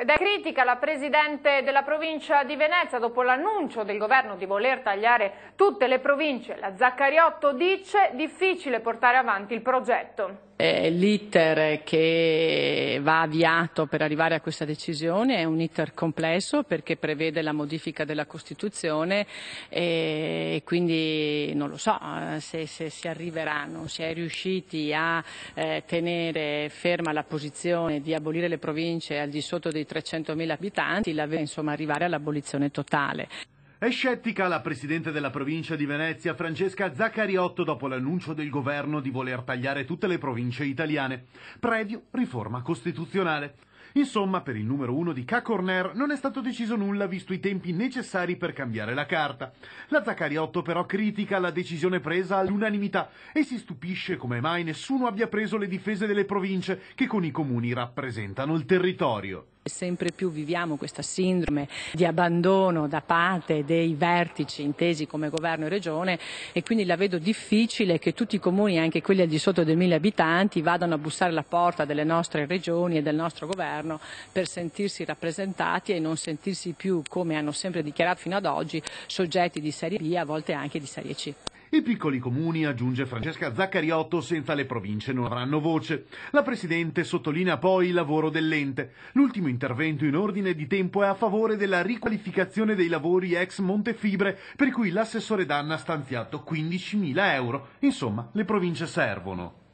Ed è critica la Presidente della provincia di Venezia dopo l'annuncio del governo di voler tagliare tutte le province. La Zaccariotto dice difficile portare avanti il progetto. L'iter che va avviato per arrivare a questa decisione è un iter complesso perché prevede la modifica della Costituzione e quindi non lo so eh, se, se si arriverà, non si è riusciti a eh, tenere ferma la posizione di abolire le province al di sotto dei 300.000 abitanti, la, vede insomma, arrivare all'abolizione totale. È scettica la presidente della provincia di Venezia, Francesca Zaccariotto, dopo l'annuncio del governo di voler tagliare tutte le province italiane. Previo riforma costituzionale. Insomma, per il numero uno di K. Corner non è stato deciso nulla visto i tempi necessari per cambiare la carta. La Zaccariotto però critica la decisione presa all'unanimità e si stupisce come mai nessuno abbia preso le difese delle province che con i comuni rappresentano il territorio. Sempre più viviamo questa sindrome di abbandono da parte dei vertici intesi come governo e regione e quindi la vedo difficile che tutti i comuni, anche quelli al di sotto dei 1000 abitanti, vadano a bussare alla porta delle nostre regioni e del nostro governo per sentirsi rappresentati e non sentirsi più, come hanno sempre dichiarato fino ad oggi, soggetti di serie B, a volte anche di serie C. I piccoli comuni, aggiunge Francesca Zaccariotto, senza le province non avranno voce. La Presidente sottolinea poi il lavoro dell'ente. L'ultimo intervento in ordine di tempo è a favore della riqualificazione dei lavori ex Montefibre, per cui l'assessore Danna ha stanziato 15.000 euro. Insomma, le province servono.